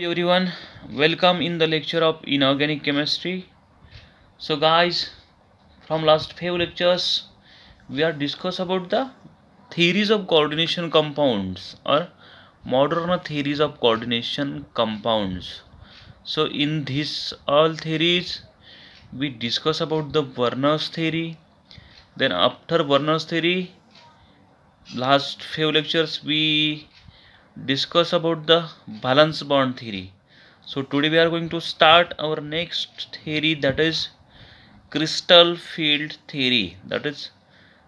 Hello everyone welcome in the lecture of inorganic chemistry so guys from last few lectures we are discuss about the theories of coordination compounds or modern theories of coordination compounds so in this all theories we discuss about the Werner's theory then after Werner's theory last few lectures we discuss about the valence bond theory. So today we are going to start our next theory that is crystal field theory that is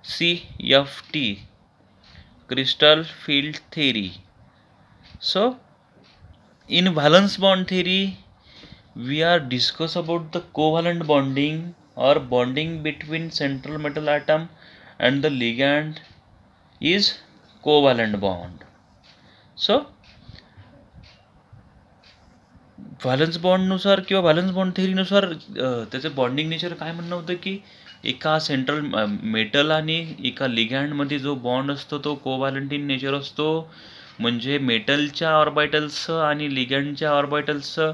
CFT crystal field theory. So in valence bond theory we are discuss about the covalent bonding or bonding between central metal atom and the ligand is covalent bond so valence बॉन्डनुसार किंवा valence bond थेरीनुसार त्याचं bonding nature काय म्हणणं होतं की एका central metal आणि एका लिगँडमध्ये जो बॉन्ड असतो तो कोव्हॅलंटीन नेचर असतो म्हणजे मेटलच्या ऑर्बायटल्सचं आणि लिगँडच्या ऑर्बायटल्सचं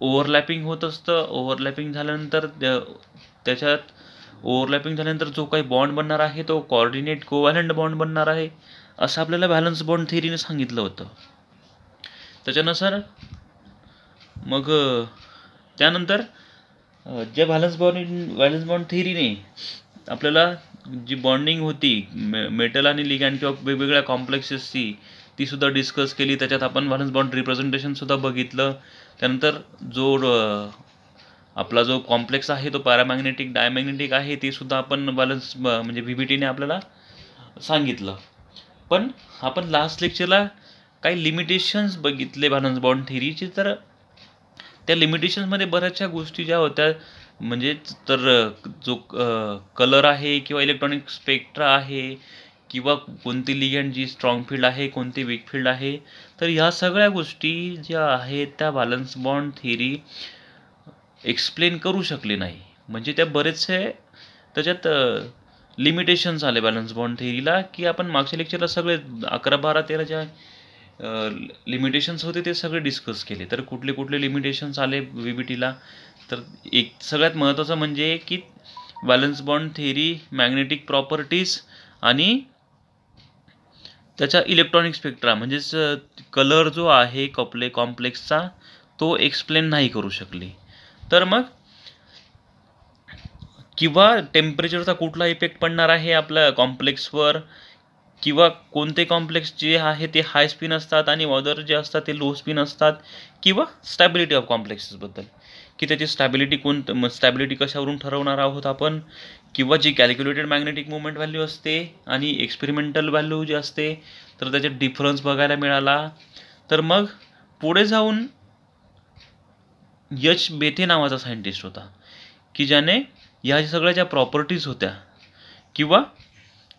ओव्हरलॅपिंग होत असतं ओव्हरलॅपिंग झाल्यानंतर त्याच्यात ओव्हरलॅपिंग झाल्यानंतर जो काही बॉन्ड बनणार आहे तो कॉर्डिनेट कोव्हॅलंट बॉन्ड बनणार आहे असं आपल्याला बॅलन्स बॉन्ड थिअरीने सांगितलं होतं त्याच्यानुसार मग त्यानंतर ज्या बॅलन्स बॉन्ड बॅलन्स बॉन्ड थेरीने आपल्याला जी बॉन्डिंग होती मे मेटल आणि लिगॅन किंवा वेगवेगळ्या कॉम्प्लेक्सेसची तीसुद्धा डिस्कस केली त्याच्यात आपण व्हॅलन्स बॉन्ड रिप्रेझेंटेशनसुद्धा बघितलं त्यानंतर जो आपला जो कॉम्प्लेक्स आहे तो पॅरामॅग्नेटिक डायमॅग्नेटिक आहे ते सुद्धा आपण बॅलन्स म्हणजे व्ही बी टीने आपल्याला सांगितलं पण आपण लास्ट लेक्चरला काही लिमिटेशन्स बघितले बॅलन्स बॉन्ड थेरीचे तर त्या लिमिटेशन्समध्ये बऱ्याचशा गोष्टी ज्या होत्या म्हणजे तर जो कलर आहे किंवा इलेक्ट्रॉनिक स्पेक्ट्रा आहे किंवा कोणती लिगँड जी स्ट्रॉंग फील्ड आहे कोणती वीक फील्ड आहे तर ह्या सगळ्या गोष्टी ज्या आहेत त्या बॅलन्स बॉन्ड थेरी एक्सप्लेन करू शकले नाही म्हणजे त्या बरेचसे त्याच्यात लिमिटेशन्स आले बॅलन्स बॉन्ड थेरीला की आपण मागच्या लेक्चरला सगळे अकरा बारा तेरा ज्या लिमिटेशन्स होते ते सगळे डिस्कस केले तर कुठले कुठले लिमिटेशन्स आले व्ही बी टीला तर एक सगळ्यात महत्त्वाचं म्हणजे की balance bond theory magnetic properties आणि त्याच्या इलेक्ट्रॉनिक स्पेक्ट्रा म्हणजेच कलर जो आहे कपले कॉम्प्लेक्सचा तो एक्सप्लेन नाही करू शकली तर मग किंवा टेम्परेचरचा कुठला इफेक्ट पडणार आहे आपल्या कॉम्प्लेक्सवर किंवा कोणते कॉम्प्लेक्स जे आहे ते हाय स्पिन असतात आणि ऑदर जे असतात ते लो स्पिन असतात किंवा स्टॅबिलिटी ऑफ कॉम्प्लेक्सेसबद्दल की त्याची स्टॅबिलिटी कोण स्टॅबिलिटी कशावरून ठरवणार आहोत आपण किंवा जी कॅल्क्युलेटेड मॅग्नेटिक मुवमेंट व्हॅल्यू असते आणि एक्सपेरिमेंटल व्हॅल्यू जी असते तर त्याचे डिफरन्स बघायला मिळाला तर मग पुढे जाऊन यच बेथे नावाचा सायंटिस्ट होता की ज्याने या सगळ्या ज्या प्रॉपर्टीज होत्या किंवा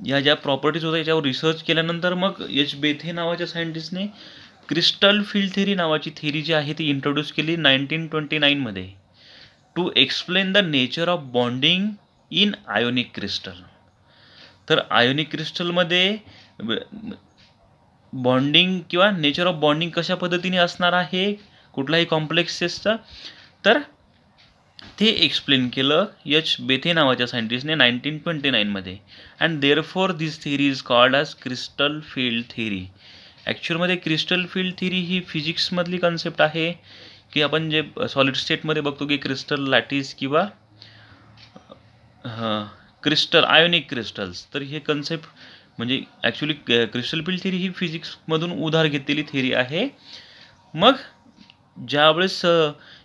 या ज्या प्रॉपर्टीज होत्या याच्यावर रिसर्च केल्यानंतर मग एच बेथे नावाच्या सायंटिस्टने क्रिस्टल फील्ड थेरी नावाची थेरी जी आहे ती इंट्रोड्यूस केली नाईन्टीन ट्वेंटी नाईनमध्ये to explain the nature of bonding in ionic crystal तर आयोनिक क्रिस्टलमध्ये बॉन्डिंग किंवा नेचर ऑफ बॉन्डिंग कशा पद्धतीने असणार आहे कुठलाही कॉम्प्लेक्सेसचा तर ते एक्सप्लेन केलं यच बेथे नावाच्या सायंटिस्टने नाईन्टीन ट्वेंटी नाईनमध्ये and therefore this is called as crystal field theory ॲक्च्युअलमध्ये क्रिस्टल फील्ड थिअरी ही फिजिक्समधली कन्सेप्ट आहे की आपण जे सॉलिड स्टेटमध्ये बघतो की क्रिस्टल लॅटिस किंवा क्रिस्टल आयोनिक क्रिस्टल्स तर हे कन्सेप्ट म्हणजे ॲक्च्युली क्रिस्टल फील्ड थिअरी ही फिजिक्समधून उधार घेतलेली थेरी आहे मग ज्यावेळेस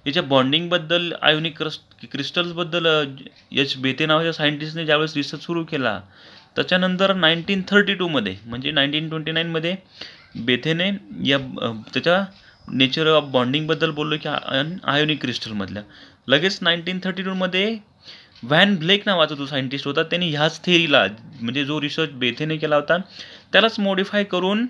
याच्या बॉन्डिंगबद्दल आयोनिक क्रस क्रिस्टल्सबद्दल यश बेते नावाच्या सायंटिस्टने ज्यावेळेस रिसर्च सुरू केला त्याच्यानंतर नाईन्टीन थर्टी टूमध्ये म्हणजे नाईन्टीन ट्वेंटी नाईनमध्ये बेथेने या त्याच्या नेचर ऑफ बॉन्डिंगबद्दल बोललो की आयोनिक क्रिस्टलमधल्या लगेच नाईन्टीन थर्टी टूमध्ये व्हॅन ब्लेक नावाचा जो सायंटिस्ट होता त्यांनी ह्याच थेरीला म्हणजे जो रिसर्च बेथेने केला होता त्यालाच मॉडिफाय करून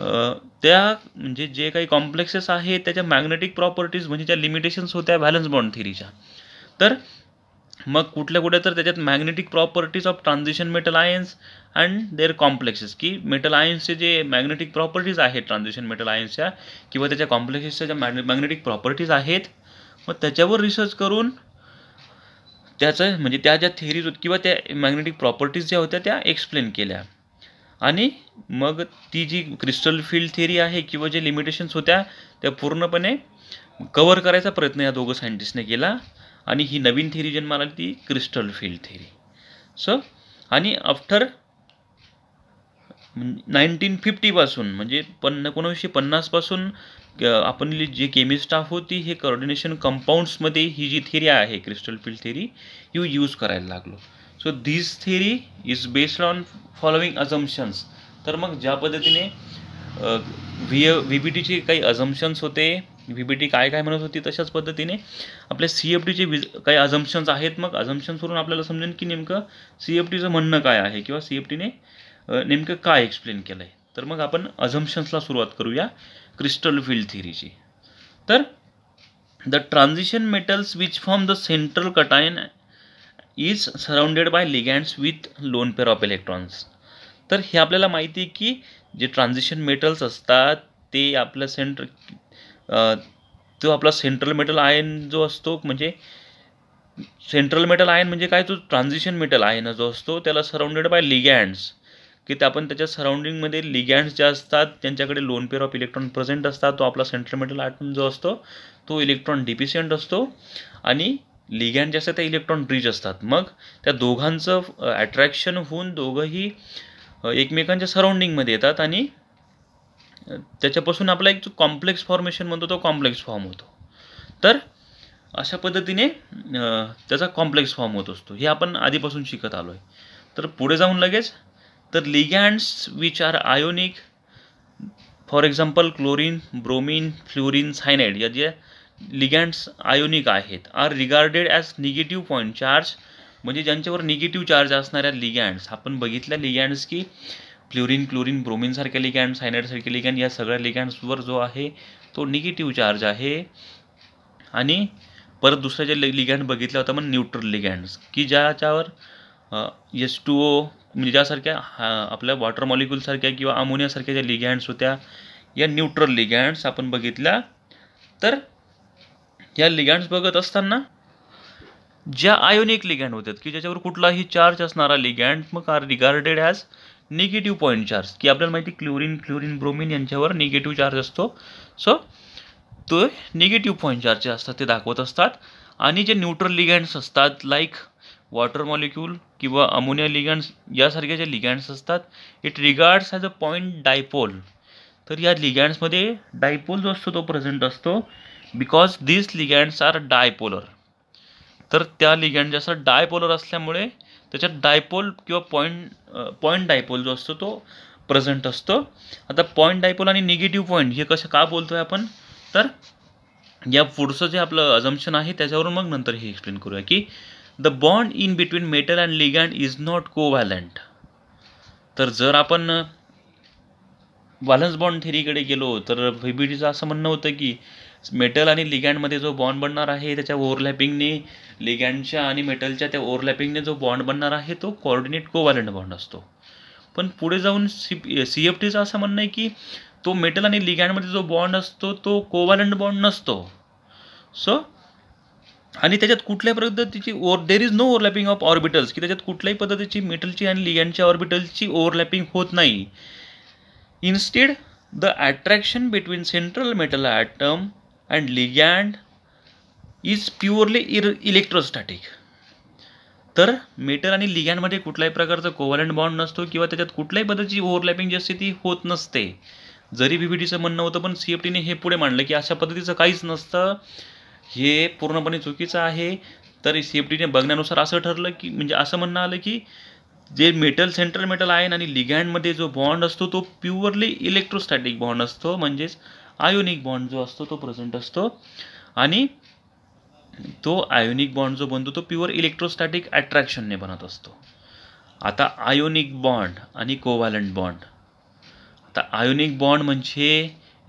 त्या म्हणजे जे काही कॉम्प्लेक्सेस आहेत त्याच्या मॅग्नेटिक प्रॉपर्टीज म्हणजे ज्या लिमिटेशन्स होत्या व्हॅलन्स बॉन्ड थेरीच्या तर मग कुठल्या कुठे तर त्याच्यात magnetic properties of transition metal ions and their complexes की मेटल आयन्सचे जे मॅग्नेटिक प्रॉपर्टीज आहेत ट्रान्झिशन मेटल आयन्सच्या किंवा त्याच्या कॉम्प्लेक्सेसच्या ज्या मॅग्ने मॅग्नेटिक प्रॉपर्टीज आहेत मग त्याच्यावर रिसर्च करून त्याचं म्हणजे त्या ज्या थेरीज होत किंवा त्या मॅग्नेटिक प्रॉपर्टीज ज्या होत्या त्या एक्सप्लेन केल्या आणि मग ती जी क्रिस्टल फील्ड थेरी आहे किंवा जे लिमिटेशन्स होत्या त्या पूर्णपणे कवर करायचा प्रयत्न या दोघं सायंटिस्टने केला आणि ही नवीन थेरी जन्माला आली ती क्रिस्टल फील्ड थेरी सो आणि आफ्टर नाईन्टीन फिफ्टीपासून म्हणजे पन्न एकोणीसशे पन्नासपासून आपण जे केमिस्ट होती हे कॉर्डिनेशन कंपाऊंड्समध्ये ही जी थेरी आहे क्रिस्टल फील्ड थेरी ही यूज करायला लागलो so this theory is based on following assumptions तर मग ज्या पद्धतीने व्ही व्ही बी टीचे काही अजम्पन्स होते व्ही बी टी काय काय म्हणत होती तशाच पद्धतीने आपल्या सी एफ टीचे विज काही अजम्पन्स आहेत मग अजम्पशन्सवरून आपल्याला समजेल की नेमकं सी एफ टीचं म्हणणं काय आहे किंवा सी एफ टीने नेमकं काय एक्सप्लेन केलं आहे तर मग आपण अजम्पन्सला सुरुवात करूया क्रिस्टल फील्ड थिरीची तर the transition metals which form the central cation is surrounded by ligands with lone pair of electrons तर हे आपल्याला माहिती आहे की जे ट्रान्झिशन मेटल्स असतात ते आपलं सेंट्र तो आपला सेंट्रल मेटल आयन जो असतो म्हणजे सेंट्रल मेटल आयन म्हणजे काय तो ट्रान्झिशन मेटल आयन जो असतो त्याला सराउंडेड बाय लिगँड्स की ते आपण त्याच्या सराउंडिंगमध्ये लिगँड्स ज्या असतात त्यांच्याकडे lone pair of electron present असतात तो आपला सेंट्रल मेटल आयन जो असतो तो इलेक्ट्रॉन डिफिशियंट असतो आणि लिगँड जे असतात त्या इलेक्ट्रॉन ब्रिज असतात मग त्या दोघांचं अट्रॅक्शन होऊन दोघंही एकमेकांच्या सराउंडिंगमध्ये येतात आणि त्याच्यापासून आपला एक जो कॉम्प्लेक्स फॉर्मेशन म्हणतो तो कॉम्प्लेक्स फॉर्म होतो तर अशा पद्धतीने त्याचा कॉम्प्लेक्स फॉर्म होत असतो हे आपण आधीपासून शिकत आलो आहे तर पुढे जाऊन लगेच तर ligands which are ionic for example chlorine bromine fluorine cyanide या ज्या लिगँड्स आयोनिक आहेत are regarded as negative point charge म्हणजे ज्यांच्यावर निगेटिव्ह चार्ज असणाऱ्या लिगँड्स आपण बघितल्या लिगँड्स की फ्ल्युरिन क्लोरिन ब्रोमिनसारख्या लिगँड सायनाईडसारख्या लिगँड या सगळ्या लिगँड्सवर जो आहे तो निगेटिव्ह चार्ज आहे आणि परत दुसऱ्या जे लिगँड बघितला होता मग न्यूट्रल लिगँड्स की ज्याच्यावर एस टू ओ म्हणजे ज्यासारख्या आपल्या वॉटर मॉलिक्युलसारख्या किंवा अमोनियासारख्या ज्या लिगँड्स होत्या या न्यूट्रल लिगँड्स आपण बघितल्या तर या लिगँड्स बघत असताना ज्या आयोनिक लिगँड होतात की ज्याच्यावर कुठलाही चार्ज असणारा लिगँड मग are regarded as negative point charge की आपल्याला माहिती क्लोरीन क्लोरीन ब्रोमिन यांच्यावर निगेटिव्ह चार्ज असतो सो तो निगेटिव्ह पॉईंट चार्ज जे असतात ते दाखवत असतात आणि जे न्यूट्रल लिगँड्स असतात लाईक वॉटर मॉलिक्यूल किंवा अमोनिया लिगँड्स यासारख्या जे लिगँड्स असतात it regards as a point dipole तर या लिगँड्समध्ये डायपोल जो असतो तो प्रेझेंट असतो because these ligands are dipolar तर त्या लिगँड जे असतात डायपोलर असल्यामुळे त्याच्यात डायपोल किंवा पॉईंट पॉईंट डायपोल जो असतो तो प्रेझेंट असतो आता पॉईंट डायपोल आणि निगेटिव्ह पॉईंट हे कसं का बोलतो आहे आपण तर या पुढचं जे आपलं अजम्प्शन आहे त्याच्यावरून मग नंतर हे एक्सप्लेन करूया की the bond in between metal and ligand is not covalent तर जर आपण व्हॅलन्स बॉन्ड थेरीकडे गेलो तर व्हीबीटीचं असं म्हणणं होतं की मेटल आणि लिगँडमध्ये जो बॉन्ड बनणार आहे त्याच्या ओव्हरलॅपिंगने लिगँडच्या आणि मेटलच्या त्या ओव्हरलॅपिंगने जो बॉन्ड बनणार आहे तो कॉर्डिनेट कोवॅलेंट बॉन्ड असतो पण पुढे जाऊन सी सी एफ टीचं असं म्हणणं आहे की तो मेटल आणि लिगँडमध्ये जो बॉन्ड असतो तो कोव्हॅलंट बॉन्ड नसतो सो आणि त्याच्यात कुठल्या पद्धतीची or there is no overlapping of orbitals की त्याच्यात कुठल्याही पद्धतीची मेटलची आणि लिगँडच्या ऑर्बिटल्सची ओव्हरलॅपिंग होत नाही instead the attraction between central metal atom and ligand is purely uh electrostatic तर मेटल आणि लिगॅनमध्ये कुठल्याही प्रकारचं कोवलंट बॉन्ड नसतो किंवा त्याच्यात कुठल्याही पद्धतीची ओव्हरलॅपिंग जी असते ती होत नसते जरी बी टीचं म्हणणं होतं पण सी एफ टीने हे पुढे मांडलं की अशा पद्धतीचं काहीच नसतं हे पूर्णपणे चुकीचं आहे तर सी एफ टीने बघण्यानुसार असं ठरलं की म्हणजे असं म्हणणं आलं की जे मेटल सेंट्रल मेटल आहे आणि लिगॅनमध्ये जो बॉन्ड असतो तो प्युअरली इलेक्ट्रोस्टॅटिक बॉन्ड असतो म्हणजेच आयोनिक बॉन्ड जो असतो तो प्रेझेंट असतो आणि तो आयोनिक बॉन्ड जो बनतो तो प्युअर इलेक्ट्रोस्टॅटिक अट्रॅक्शनने बनत असतो आता आयोनिक बॉन्ड आणि कोव्हॅलंट बॉन्ड आता आयोनिक बॉन्ड म्हणजे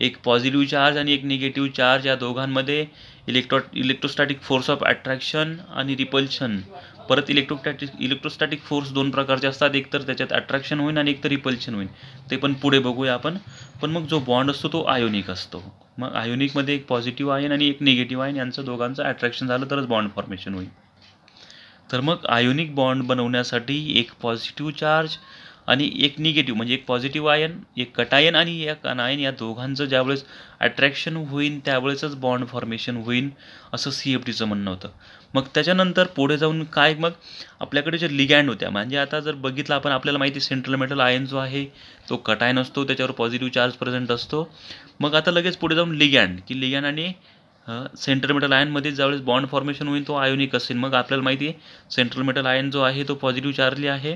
एक पॉझिटिव्ह चार्ज आणि एक निगेटिव्ह चार्ज या दोघांमध्ये electro electrostatic force of attraction आणि रिपल्शन परत इलेक्ट्रोस्टॅटिक इलेक्ट्रोस्टॅटिक फोर्स दोन प्रकारचे असतात एक तर त्याच्यात अट्रॅक्शन होईल आणि एक तर रिपल्शन होईल ते पण पुढे बघूया आपण पण मग जो बॉन्ड असतो तो आयोनिक असतो मग आयोनिकमध्ये एक पॉझिटिव्ह आयन आणि एक निगेटिव्ह आयन यांचं दोघांचं अट्रॅक्शन झालं तरच बॉन्ड फॉर्मेशन होईल तर मग आयोनिक बॉन्ड बनवण्यासाठी एक पॉझिटिव्ह चार्ज आणि एक निगेटिव्ह म्हणजे एक पॉझिटिव्ह आयन एक कटायन आणि एक अनायन या दोघांचं ज्यावेळेस अट्रॅक्शन होईल त्यावेळेसच बॉन्ड फॉर्मेशन होईल असं सी एफ टीचं म्हणणं होतं मग त्याच्यानंतर पुढे जाऊन काय मग आपल्याकडे जे लिगँड होत्या म्हणजे आता जर बघितलं आपण आपल्याला माहिती सेंट्रल मेटल आयन जो आहे तो कटायन असतो त्याच्यावर पॉझिटिव्ह चार्ज प्रेझेंट असतो मग आता लगेच पुढे जाऊन लिगँड की लिगँड आणि सेंट्रल मेटल आयनमध्ये ज्यावेळेस बॉन्ड फॉर्मेशन होईल तो आयोनिक असेल मग आपल्याला माहिती आहे सेंट्रल मेटल आयन जो आहे तो पॉझिटिव्ह चार्जली आहे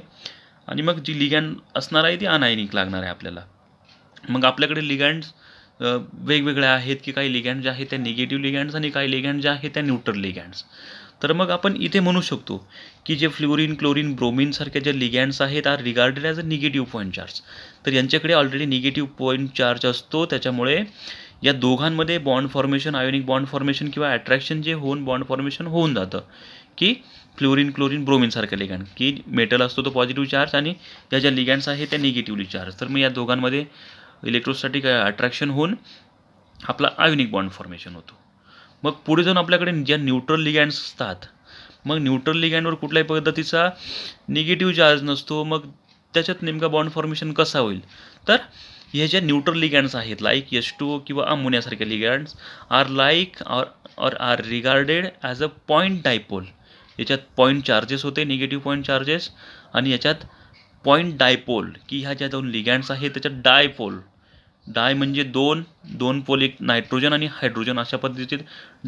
आणि मग जी लिगँड असणार आहे ती अनायनिक लागणार आहे आपल्याला मग आपल्याकडे लिगँड्स वेगवेगळ्या आहेत की काही लिगँड जे आहेत त्या निगेटिव्ह लिगँड्स आणि काही लिगँड जे आहेत त्या न्यूट्रल लिगँड्स तर मग आपण इथे म्हणू शकतो की जे फ्लोरीन क्लोरीन ब्रोमिनसारख्या ज्या लिगँड्स आहेत are regarded as a negative point charge तर यांच्याकडे ऑलरेडी निगेटिव्ह पॉईंट चार्ज असतो त्याच्यामुळे या दोघांमध्ये bond formation ionic bond formation किंवा ॲट्रॅक्शन जे होऊन बॉन्ड फॉर्मेशन होऊन जातं की फ्लोरीन क्लोरीन सारख्या लिगँड की मेटल असतो तो पॉझिटिव्ह चार्ज आणि या ज्या लिगँड्स आहेत त्या निगेटिव्हली चार्ज तर मग या दोघांमध्ये इलेक्ट्रोस्टॅटिक अट्रॅक्शन होऊन आपला आयोनिक बॉन्ड फॉर्मेशन होतो मग पुढे जाऊन आपल्याकडे ज्या न्यूट्रल लिगँड्स असतात मग न्यूट्रल लिगँडवर कुठल्याही पद्धतीचा निगेटिव्ह चार्ज नसतो मग त्याच्यात नेमका बॉन्ड फॉर्मेशन कसा होईल तर हे ज्या न्यूट्रल लिगँड्स आहेत लाईक यश टू किंवा अमोनियासारख्या लिगँड्स R like or or are regarded as a point dipole याच्यात पॉईंट चार्जेस होते निगेटिव्ह पॉईंट चार्जेस आणि याच्यात पॉईंट डायपोल की ह्या ज्या दोन लिगँड्स आहेत त्याच्यात डायपोल डाय म्हणजे दोन दोन पोल एक नायट्रोजन आणि हायड्रोजन अशा पद्धतीचे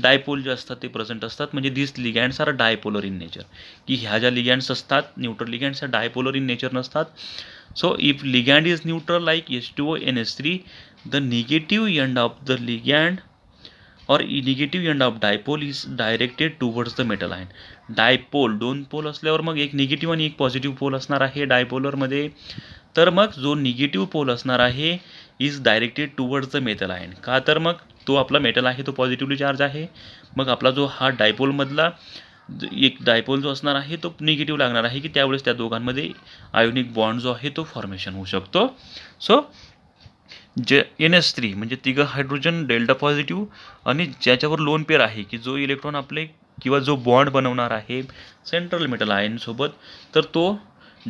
डायपोल जे असतात ते प्रेझेंट असतात म्हणजे this ligands are dipolar in nature की ह्या ज्या लिगँड्स असतात न्यूट्रल लिगँड्स ह्या डायपोलर इन नेचर नसतात so if ligand is neutral like H two O N S three the negative end of the ligand or negative end of dipole is directed towards the metal ion dipole दोन pole असल्यावर मग एक negative आणि एक positive pole असणार आहे डायपोलरमध्ये तर मग जो निगेटिव्ह पोल असणार आहे is directed towards the metal ion का तर मग तो आपला मेटल आहे तो पॉझिटिव्हली चार्ज आहे मग आपला जो हा डायपोलमधला एक डायपोल जो असणार आहे तो निगेटिव्ह लागणार आहे की त्यावेळेस त्या दोघांमध्ये आयोनिक बॉन्ड जो आहे तो फॉर्मेशन होऊ शकतो सो जे एन एस थ्री म्हणजे तिघं हायड्रोजन डेल्टा पॉझिटिव्ह आणि ज्याच्यावर लोन पेअर आहे की जो इलेक्ट्रॉन आपले किंवा जो बॉन्ड बनवणार आहे सेंट्रल मेटल आयनसोबत तर तो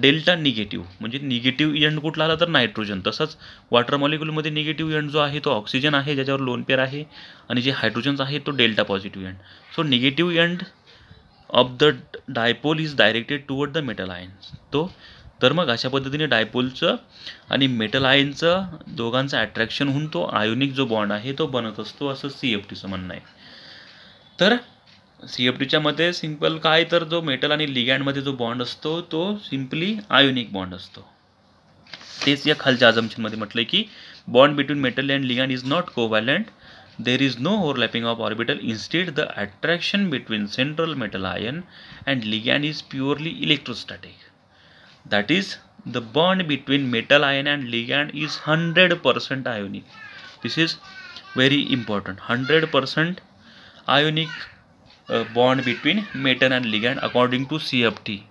डेल्टा निगेटिव्ह म्हणजे निगेटिव्ह एंड कुठला आला तर नायट्रोजन तसंच वॉटर मॉलिक्युलमध्ये निगेटिव्ह एंड जो आहे तो ऑक्सिजन आहे ज्याच्यावर लोन पेअर आहे आणि जे हायड्रोजन्स आहे तो delta positive end so negative end of the dipole is directed toward the metal ions तो तर मग अशा पद्धतीने डायपोलचं आणि मेटल आयनचं दोघांचं अट्रॅक्शन होऊन तो आयोनिक जो बॉन्ड आहे तो बनत असतो असं सी एफ टीचं म्हणणं आहे तर सी एफ डीच्या मते सिम्पल काय तर जो मेटल आणि लिगँडमध्ये जो बॉन्ड असतो तो सिम्पली आयोनिक बॉन्ड असतो तेच या खालच्या आजमशनमध्ये म्हटलं की bond between metal and ligand is not covalent there is no overlapping of orbital instead the attraction between central metal ion and ligand is purely electrostatic that is the bond between metal ion and ligand is hundred percent ionic this is very important hundred percent ionic bond between metal and ligand according to C F T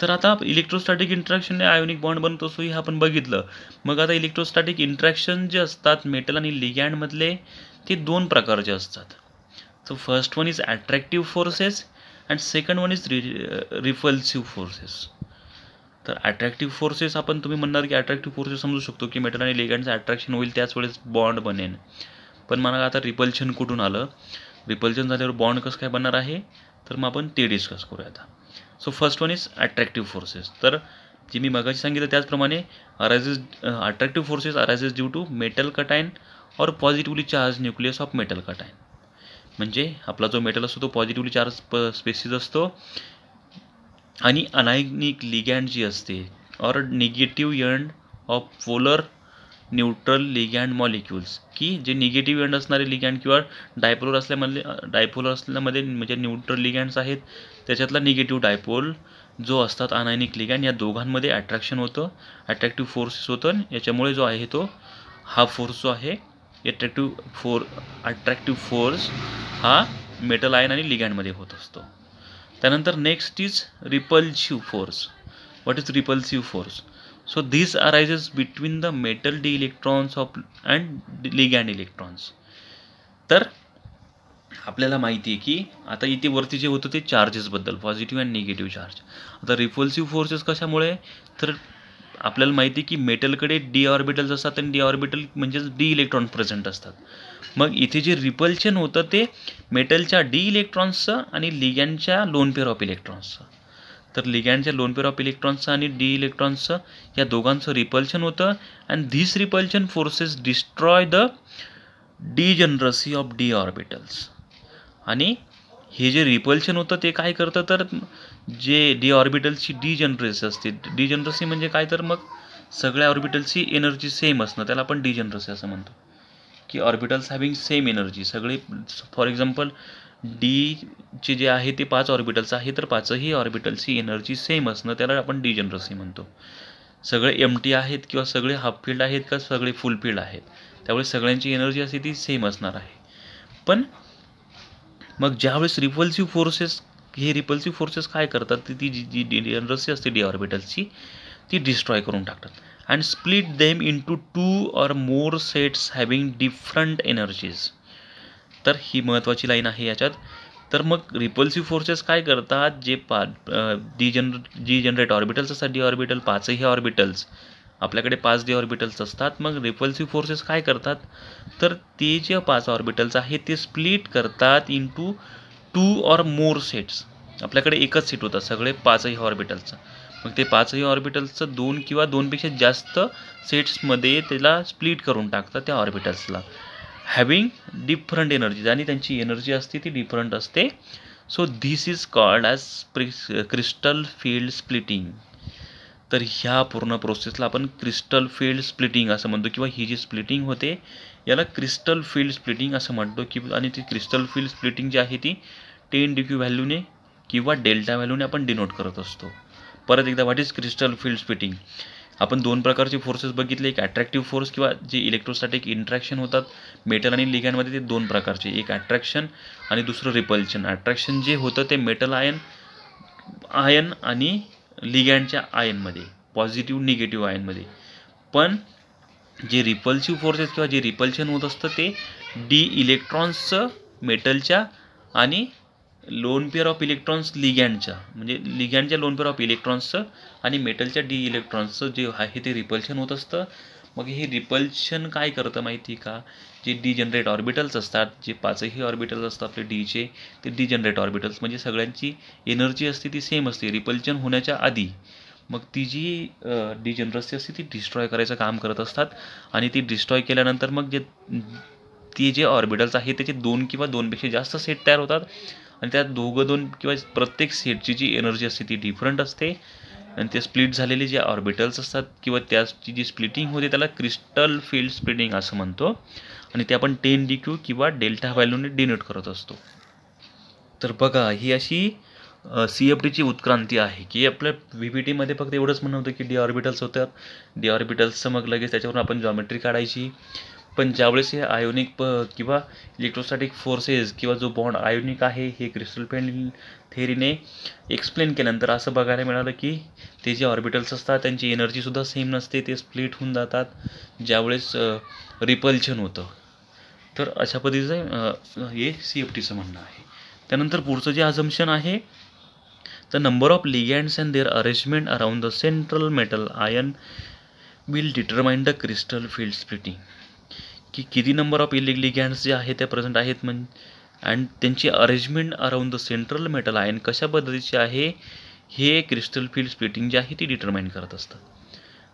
तर आता electrostatic इंट्रॅक्शनने ionic bond बनतो असो हे आपण बघितलं मग आता electrostatic interaction जे असतात मेटल आणि लिगँडमधले ते दोन प्रकारचे असतात तर first one is attractive forces and second one is re repulsive forces तर ॲट्रॅक्टिव्ह फोर्सेस आपण तुम्ही म्हणणार की ॲट्रॅक्टिव्ह फोर्सेस समजू शकतो की मेटल आणि लिगँडचं ॲट्रॅक्शन होईल त्याच वेळेस बॉन्ड बनेन पण मला आता रिपल्शन कुठून आलं रिपल्शन झाल्यावर बॉन्ड कसं काय बनणार आहे तर मग आपण ते डिस्कस करूया आता so first one is attractive forces तर जे मी मगाशी सांगितलं त्याचप्रमाणे arises attractive forces arises due to metal cation or positively charge nucleus of metal cation म्हणजे आपला जो मेटल असतो तो पॉझिटिव्हली चार्ज प स्पेसिस असतो आणि अनायनिक लिगँड जी असते or negative end of polar neutral ligand molecules की जे निगेटिव्ह एंड असणारे लिगँड किंवा डायपोलर असल्यामधले डायपोलर असल्यामध्ये म्हणजे न्यूट्रल लिगँड्स आहेत त्याच्यातला निगेटिव्ह डायपोल जो असतात अनायनिक लिगँड या दोघांमध्ये अट्रॅक्शन होतं अट्रॅक्टिव्ह फोर्सेस होतं याच्यामुळे जो आहे तो हा फोर्स जो आहे अट्रॅक्टिव्ह फोर अट्रॅक्टिव्ह फोर्स हा मेटल आयन आणि लिगँडमध्ये होत असतो त्यानंतर next is repulsive force what is repulsive force so these between between metal metal d of of and ligand electrons तर आपल्याला माहिती आहे की आता इथे वरती जे होतं ते चार्जेसबद्दल पॉझिटिव्ह अँड निगेटिव्ह चार्ज आता रिपल्सिव्ह फोर्सेस कशामुळे तर आपल्याला माहिती आहे की मेटलकडे डी ऑर्बिटल्स असतात आणि डी ऑर्बिटल म्हणजेच डी इलेक्ट्रॉन प्रेझेंट असतात मग इथे जे रिपल्शन होतं ते मेटलच्या डी इलेक्ट्रॉन्सचं आणि लिगॅनच्या लोन पेअर ऑफ इलेक्ट्रॉन्सचं तर लिगॅनच्या लोन पेअर ऑफ इलेक्ट्रॉन्सचं आणि डी इलेक्ट्रॉन्सचं या दोघांचं रिपल्शन होतं and this repulsion forces destroy the degeneracy of d orbitals आणि हे जे रिपल्शन होतं ते काय करतं तर जे डी ऑर्बिटल्सची डी जनरसी असते डी जनरसी म्हणजे काय तर मग सगळ्या ऑर्बिटल्सची एनर्जी सेम असणं त्याला आपण डी जनरसी असं म्हणतो की ऑर्बिटल्स हॅविंग सेम एनर्जी सगळे फॉर एक्झाम्पल डीचे जे आहे ते पाच ऑर्बिटल्स आहे तर पाचही ऑर्बिटल्सची एनर्जी सेम असणं त्याला आपण डी जनरसी म्हणतो सगळे एम टी आहेत किंवा सगळे हाफ फील्ड आहेत का सगळे फुल फील्ड आहेत त्यामुळे सगळ्यांची एनर्जी असते ती सेम असणार आहे पण मग ज्यावेळेस रिपल्सिव्ह फोर्सेस हे रिपल्सिव्ह फोर्सेस काय करतात ती ती जी जी जनरसी असते डी ऑर्बिटल्सची ती डिस्ट्रॉय करून टाकतात and split them into two or more sets having different energies तर ही महत्त्वाची लाईन आहे याच्यात तर मग रिपल्सिव्ह फोर्सेस काय करतात जे पा डी जनर जी जनरेट ऑर्बिटल्स असतात डी ऑर्बिटल पाचही ऑर्बिटल्स आपल्याकडे पाच डी ऑर्बिटल्स असतात मग रिपल्सिव्ह फोर्सेस काय करतात तर ते जे पाच ऑर्बिटल्स आहेत ते स्प्लिट करतात into or more sets आपल्याकडे एकच सेट होता सगळे पाचही ऑर्बिटल्सचं मग ते पाचही ऑर्बिटल्सचं दोन किंवा दोनपेक्षा जास्त सेट्समध्ये त्याला स्प्लिट करून टाकतात त्या ऑर्बिटल्सला हॅविंग डिफरंट एनर्जीज आणि त्यांची एनर्जी असते ती डिफरंट असते so this is called as crystal field splitting तर ह्या पूर्ण प्रोसेसला आपण क्रिस्टल फील्ड स्प्लिटिंग असं म्हणतो किंवा ही जी स्प्लिटिंग होते याला क्रिस्टल फील्ड स्प्लिटिंग असं म्हणतो की आणि ती क्रिस्टल फील्ड स्प्लिटिंग जी आहे ती टेन डिक्यू व्हॅल्यूने किंवा डेल्टा व्हॅल्यूने आपण डिनोट करत असतो परत एकदा what is crystal field splitting आपण दोन प्रकारचे फोर्सेस बघितले एक अट्रॅक्टिव्ह फोर्स किंवा जे इलेक्ट्रोस्टॅटिक इंट्रॅक्शन होतात मेटल आणि लिगॅनमध्ये ते दोन प्रकारचे एक अट्रॅक्शन आणि दुसरं रिपल्शन अट्रॅक्शन जे होतं ते मेटल आयन आयन आणि लिगॅनच्या आयनमध्ये पॉझिटिव्ह निगेटिव्ह आयनमध्ये पण जे रिपल्सिव्ह फोर्सेस किंवा जे रिपल्शन होत असतं ते डी इलेक्ट्रॉन्सचं मेटलच्या आणि लोन पेअर ऑफ इलेक्ट्रॉन्स लिगँडच्या म्हणजे लिगँडच्या लोन पेअर ऑफ इलेक्ट्रॉन्सचं आणि मेटलच्या डी इलेक्ट्रॉन्सचं जे आहे ते रिपल्शन होत असतं मग हे रिपल्शन काय करतं माहिती का जे डी जनरेट ऑर्बिटल्स असतात जे पाचही ऑर्बिटल्स असतात आपले डीचे ते डी ऑर्बिटल्स म्हणजे सगळ्यांची एनर्जी असते ती सेम असते रिपल्शन होण्याच्या आधी मग ती जी डी जी असते ती डिस्ट्रॉय करायचं काम करत असतात आणि ती डिस्ट्रॉय केल्यानंतर मग जे ती जे ऑर्बिटल्स आहेत त्याचे दोन किंवा दोनपेक्षा जास्त सेट तयार होतात आणि त्यात दोघं दोन किंवा प्रत्येक सेटची जी एनर्जी असते ती डिफरंट असते आणि ते स्प्लिट झालेले जे ऑर्बिटल्स असतात किंवा त्याची जी स्प्लिटिंग होते त्याला क्रिस्टल फील्ड स्प्लिटिंग असं म्हणतो आणि ते आपण टेन डी क्यू किंवा डेल्टा व्हॅल्यूने डिनोट करत असतो तर बघा ही अशी सी एफ डीची उत्क्रांती आहे की आपल्या व्ही पी टीमध्ये फक्त एवढंच म्हणणं होतं की डी ऑर्बिटल्स होतात डी ऑर्बिटल्सचं मग लगेच त्याच्यावरून आपण जॉमेट्री काढायची पण ज्यावेळेस हे आयोनिक प किंवा इलेक्ट्रोस्टॅटिक फोर्सेस किंवा जो बॉन्ड आयोनिक आहे हे क्रिस्टल पेन थेरीने एक्सप्लेन केल्यानंतर असं बघायला मिळालं की ते जे ऑर्बिटल्स असतात त्यांची एनर्जीसुद्धा सेम नसते ते स्प्लिट होऊन जातात ज्यावेळेस रिपल्शन होतं तर अशा पद्धतीचं हे सी एफ टीचं म्हणणं आहे त्यानंतर पुढचं जे आजम्पशन आहे the number of ligands and their arrangement around the central metal ion will determine the crystal field splitting की किती नंबर ऑफ गॅन्स जे आहेत त्या प्रेझेंट आहेत म्हण अँड त्यांची arrangement around the central metal ion कशा पद्धतीची आहे हे क्रिस्टल फील्ड स्प्लिटिंग जे आहे ती डिटर्माइन करत असतं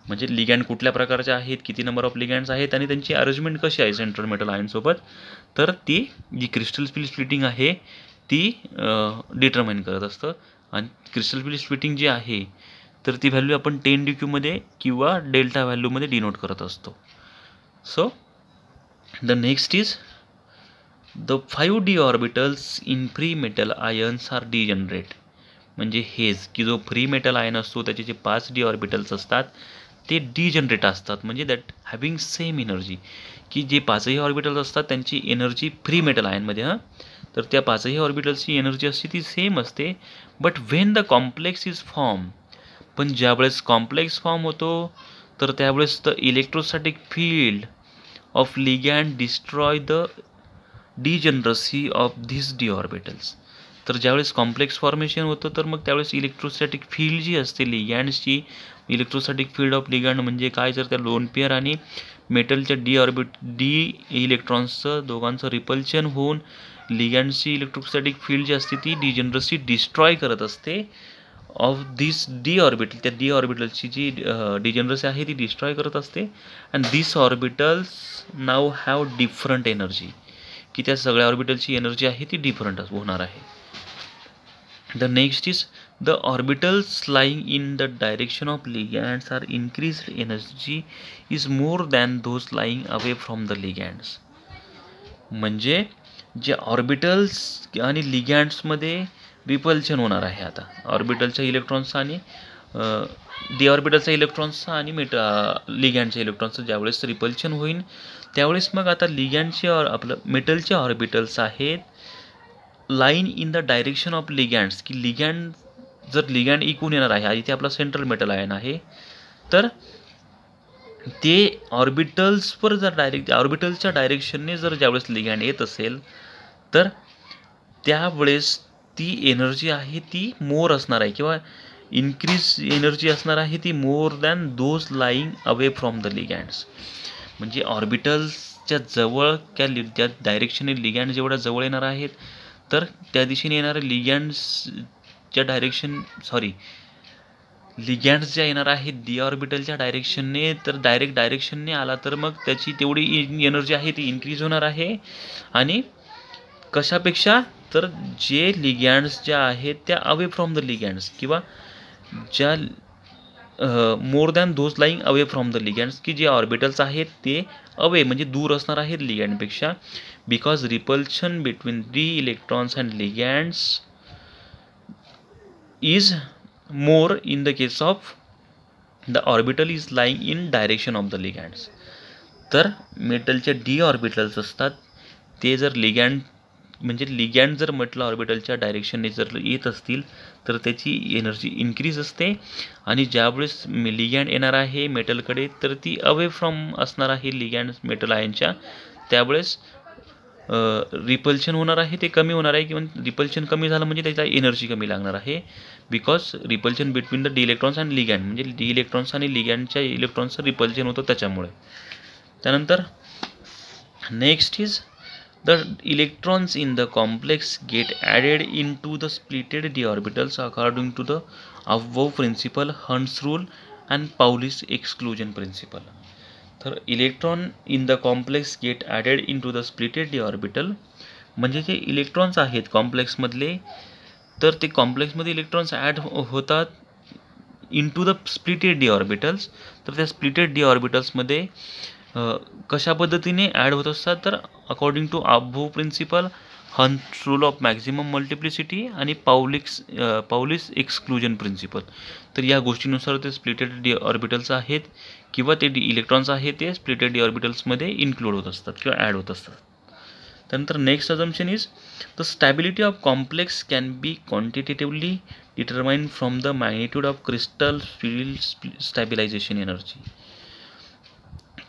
म्हणजे लिगॅन कुठल्या प्रकारचे आहेत किती नंबर ऑफ लिगॅन्स आहेत आणि त्यांची अरेंजमेंट कशी आहे सेंट्रल मेटल आयनसोबत तर ती जी क्रिस्टल फील्ड स्प्लिटिंग आहे ती डिटर्माइन करत असतं आणि क्रिस्टल फील्ड स्प्लिटिंग जी आहे तर ती व्हॅल्यू आपण टेन डी क्यूमध्ये किंवा डेल्टा व्हॅल्यूमध्ये डिनोट करत असतो so The next is the 5d orbitals in free metal ions are degenerate म्हणजे हेज की जो फ्री मेटल आयन असतो त्याचे जे पाच डी ऑर्बिटल्स असतात ते डिजनरेट असतात म्हणजे दॅट हॅविंग सेम एनर्जी की जे पाचही ऑर्बिटल्स असतात त्यांची एनर्जी फ्री मेटल आयनमध्ये हां तर त्या पाचही ऑर्बिटल्सची एनर्जी असते ती सेम असते but when the complex is form पण ज्यावेळेस कॉम्प्लेक्स फॉर्म होतो तर त्यावेळेस the electrostatic field of ligand destroy the degeneracy of these d orbitals तर ज्यावेळेस कॉम्प्लेक्स फॉर्मेशन होतं तर मग त्यावेळेस इलेक्ट्रोस्टॅटिक फील्ड जी असते लिगँडची इलेक्ट्रोस्टॅटिक फील्ड ऑफ लिगँड म्हणजे काय जर त्या लोन आणि मेटलच्या डी ऑर्बिट डी इलेक्ट्रॉन्सचं दोघांचं रिपल्शन होऊन लिगँडची इलेक्ट्रोस्टॅटिक फील्ड जी असते ती डिजनरसी डिस्ट्रॉय करत असते ऑफ दिस डी ऑर्बिटल त्या डी ऑर्बिटलची जी डिजनरसी आहे ती डिस्ट्रॉय करत असते and this orbitals now have different energy की त्या सगळ्या ऑर्बिटलची एनर्जी आहे ती डिफरंट होणार आहे the next is the orbitals lying in the direction of ligands are increased energy is more than those lying away from the ligands म्हणजे जे orbitals आणि लिगँड्समध्ये रिपल्शन होणार आहे आता ऑर्बिटलच्या इलेक्ट्रॉन्स आणि डी ऑर्बिटलच्या इलेक्ट्रॉन्सचा आणि मेट लिगँडच्या इलेक्ट्रॉन्सचं ज्यावेळेस रिपल्शन होईल त्यावेळेस मग आता लिगँडचे ऑर आपलं मेटलचे ऑर्बिटल्स आहेत lying in the direction of ligands की लिगँड जर लिगँड इकून येणार आहे इथे आपला सेंट्रल मेटल आयन आहे तर ते ऑर्बिटल्सवर जर डायरेक्ट ऑर्बिटलच्या डायरेक्शनने जर ज्यावेळेस लिगँड येत असेल तर त्यावेळेस ती एनर्जी आहे ती मोर असणार आहे किंवा इन्क्रीज एनर्जी असणार आहे ती more than those lying away from the ligands म्हणजे ऑर्बिटल्सच्या जवळ त्या लि त्या डायरेक्शनने लिगँड जेवढ्या जवळ येणार आहेत तर त्या दिशेने येणाऱ्या लिगँड्सच्या डायरेक्शन सॉरी लिगँड्स ज्या येणार आहेत डी ऑर्बिटलच्या डायरेक्शनने तर डायरेक्ट डायरेक्शनने आला तर मग त्याची तेवढी एनर्जी आहे ती इन्क्रीज होणार आहे आणि कशापेक्षा तर जे लिगॅन्ड्स ज्या आहेत त्या अवे फ्रॉम द लिगॅन्ड्स किंवा ज्या more than those lying away from the ligands की जे ऑर्बिटल्स आहेत ते अवे म्हणजे दूर असणार आहेत लिगॅन्डपेक्षा because repulsion between d electrons and ligands is more in the case of the orbital is lying in direction of the ligands तर मेटलचे डी ऑर्बिटल्स असतात ते जर लिगॅन्ड म्हणजे लिगँड जर म्हटलं ऑर्बिटलच्या डायरेक्शनने जर येत असतील तर त्याची एनर्जी इन्क्रीज असते आणि ज्यावेळेस लिगँड येणार आहे मेटलकडे तर ती अवे फ्रॉम असणार आहे लिगँड मेटल आयनच्या त्यावेळेस रिपल्शन होणार आहे ते कमी होणार आहे किंवा रिपल्शन कमी झालं म्हणजे त्याचा एनर्जी कमी लागणार आहे because repulsion between the d electrons and ligand म्हणजे डी इलेक्ट्रॉन्स आणि लिगँडच्या इलेक्ट्रॉन्सचं रिपल्शन होतं त्याच्यामुळे त्यानंतर next is The electrons in the complex get added into the splitted d orbitals according to the above principle, Hund's rule and Pauli's exclusion principle. तर electron in the complex get added into the splitted d orbital म्हणजे जे electrons आहेत कॉम्प्लेक्समधले तर ते कॉम्प्लेक्समध्ये electrons add होतात into the splitted d तर त्या स्प्लिटेड डी कशा पद्धतीने ॲड होत असतात तर according to aufbau principle Hund rule of maximum multiplicity आणि पावलिक्स पावलिस एक्सक्लुजन प्रिन्सिपल तर या गोष्टीनुसार ते स्प्लिटेड डी ऑर्बिटल्स आहेत किंवा ते डी इलेक्ट्रॉन्स आहेत ते स्प्लिटेड डी ऑर्बिटल्समध्ये इन्क्लूड होत असतात किंवा ॲड होत असतात त्यानंतर next assumption is the stability of complex can be quantitatively determine from the magnitude of crystal field stabilisation energy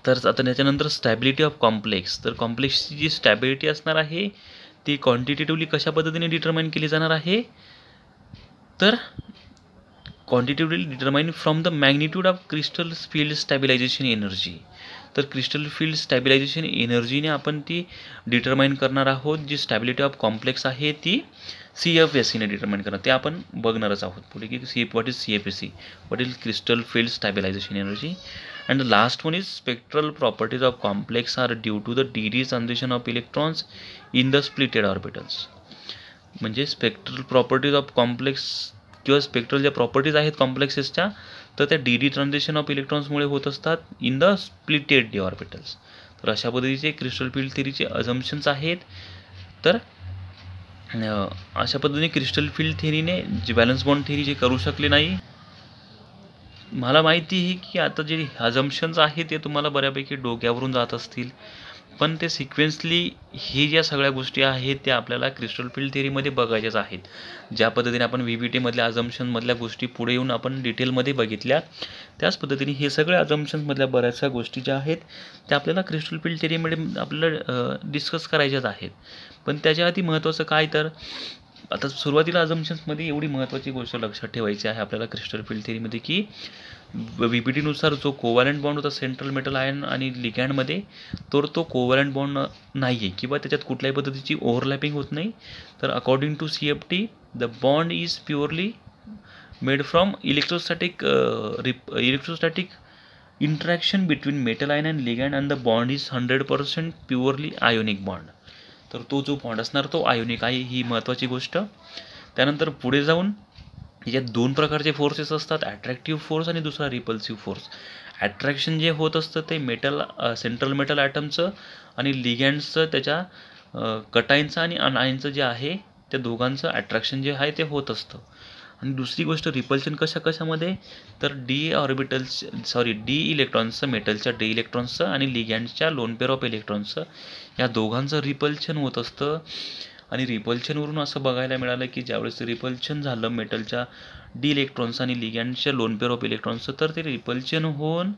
तर आता त्याच्यानंतर स्टॅबिलिटी ऑफ कॉम्प्लेक्स तर कॉम्प्लेक्सची जी स्टॅबिलिटी असणार आहे ती क्वांटिटेटिव्हली कशा पद्धतीने डिटर्माइन केली जाणार आहे तर quantitatively determine from the magnitude of crystal field stabilisation energy तर क्रिस्टल फील्ड स्टॅबिलायझेशन एनर्जीने आपण ती डिटर्माईन करणार आहोत जी स्टॅबिलिटी ऑफ कॉम्प्लेक्स आहे ती सी एफ एस सीने डिटर्माइन करणार ते आपण बघणारच आहोत पुढे की see what is C F S C what is crystal field stabilisation energy and the last one is spectral properties of complex are due to the d transition of electrons in the splitted orbitals म्हणजे spectral properties of complex किंवा spectral ज्या properties आहेत कॉम्प्लेक्सेसच्या तर त्या D D transition of इलेक्ट्रॉन्समुळे होत असतात in the splitted D orbitals तर अशा पद्धतीचे क्रिस्टल फील्ड थेरीचे अझम्पशन्स आहेत तर अशा पद्धतीने क्रिस्टल फील्ड थेरीने जे बॅलन्स बॉन्ड थेरी जे करू शकले नाही मला माहिती आहे की आता जे अजम्प्शन्स आहेत ते तुम्हाला बऱ्यापैकी डोक्यावरून जात असतील पण ते सिक्वेन्सली हे ज्या सगळ्या गोष्टी आहेत त्या आपल्याला क्रिस्टल फील्ड थेअरीमध्ये बघायच्याच आहेत ज्या पद्धतीने आपण व्ही बी टीमधल्या अजम्शनमधल्या गोष्टी पुढे येऊन आपण डिटेलमध्ये बघितल्या त्याच पद्धतीने हे सगळ्या अजम्पन्समधल्या बऱ्याचशा गोष्टी ज्या आहेत त्या आपल्याला क्रिस्टल फील्ड थेअरीमध्ये आपल्याला डिस्कस करायच्याच आहेत पण त्याच्या आधी महत्त्वाचं काय तर आता सुरुवातीला अजम्शन्समध्ये एवढी महत्त्वाची गोष्ट लक्षात ठेवायची आहे आपल्याला क्रिस्टल फील्ड थेरीमध्ये की व्ही पी जो कोवॅलंट बॉन्ड होता सेंट्रल मेटल आयन आणि लिगँडमध्ये तर तो कोवॅलंट बॉन्ड नाही आहे किंवा त्याच्यात कुठल्याही पद्धतीची ओव्हरलॅपिंग होत नाही तर according to C F T the bond is purely made from electrostatic rep electrostatic interaction between metal ion and ligand and the bond is hundred percent purely ionic bond तर तो जो बॉन्ड असणार तो ionic आहे ही महत्त्वाची गोष्ट त्यानंतर पुढे जाऊन जे दोन प्रकारचे फोर्सेस असतात ॲट्रॅक्टिव्ह फोर्स आणि दुसरा रिपल्सिव्ह फोर्स ॲट्रॅक्शन जे होत असतं ते मेटल सेंट्रल मेटल ॲटमचं आणि लिगँडचं त्याच्या कटाईंचं आणि अनाईनचं जे आहे त्या दोघांचं ॲट्रॅक्शन जे आहे ते होत असतं आणि दुसरी गोष्ट रिपल्शन कशा कशामध्ये तर डी ऑर्बिटल्स सॉरी डी इलेक्ट्रॉन्सचं मेटलच्या डी इलेक्ट्रॉन्सचं आणि लिगँडच्या लोन पेअर ऑफ इलेक्ट्रॉन्सचं या दोघांचं रिपल्शन होत असतं आणि रिपल्शनवरून असं बघायला मिळालं की ज्यावेळेस रिपल्शन झालं मेटलच्या डी इलेक्ट्रॉन्स आणि लिगँडच्या लोन पेअर ऑफ इलेक्ट्रॉन्सचं तर ते रिपल्शन होऊन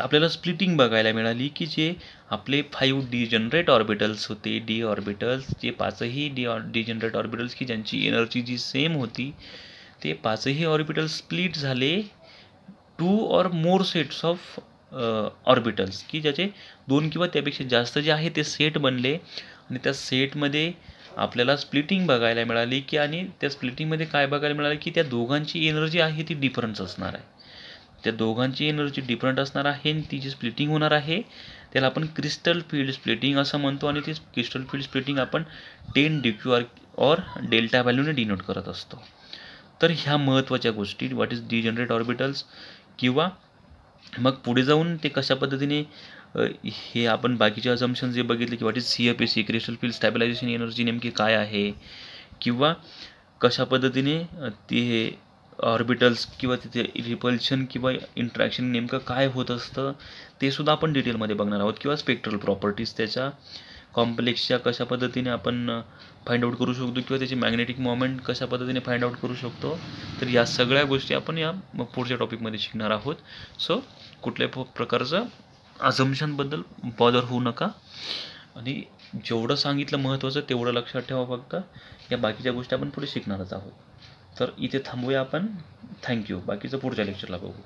आपल्याला स्प्लिटिंग बघायला मिळाली की जे आपले फाईव्ह जनरेट ऑर्बिटल्स होते डी ऑर्बिटल्स जे पाचही डी ऑ जनरेट ऑर्बिटल्स की ज्यांची एनर्जी जी सेम होती ते पाचही ऑर्बिटल्स स्प्लिट झाले two or more sets of orbitals की ज्याचे दोन किंवा त्यापेक्षा जास्त जे आहे ते सेट बनले आणि त्या सेटमध्ये आपल्याला स्प्लिटिंग बघायला मिळाली की आणि त्या स्प्लिटिंगमध्ये काय बघायला मिळालं की त्या दोघांची एनर्जी आहे ती डिफरन्स असणार आहे त्या दोघांची एनर्जी डिफरंट असणार आहे आणि ती जी स्प्लिटिंग होणार आहे त्याला आपण क्रिस्टल फील्ड स्प्लिटिंग असं म्हणतो आणि ती क्रिस्टल फील्ड स्प्लिटिंग आपण ten D or or delta व्हॅल्यूने डिनोट करत असतो तर ह्या महत्त्वाच्या गोष्टी व्हॉट इज डिजनरेट ऑर्बिटल्स किंवा मग पुढे जाऊन ते कशा पद्धतीने हे आपण बाकीचे अजम्पशन जे बघितले की what is C F A C crystal field stabilisation energy नेमकी काय आहे किंवा कशा पद्धतीने ती हे ऑर्बिटल्स किंवा तिथे रिपल्शन किंवा इंट्रॅक्शन नेमकं काय होत असतं ते सुद्धा आपण डिटेलमध्ये बघणार आहोत किंवा स्पेक्ट्रल प्रॉपर्टीज त्याच्या कॉम्प्लेक्सच्या कशा पद्धतीने आपण फाइंड आउट करू शकतो किंवा त्याची मॅग्नेटिक मोमेंट कशा पद्धतीने फाइंड आउट करू शकतो तर या सगळ्या गोष्टी आपण या पुढच्या टॉपिकमध्ये शिकणार आहोत सो कुठल्याही प्रकारचं अझम्शनबद्दल बॉदर होऊ नका आणि जेवढं सांगितलं महत्त्वाचं तेवढं लक्षात ठेवा फक्त या बाकीच्या गोष्टी आपण पुढे शिकणारच आहोत तर इथे थांबूया आपण थँक्यू बाकीचं पुढच्या लेक्चरला बघू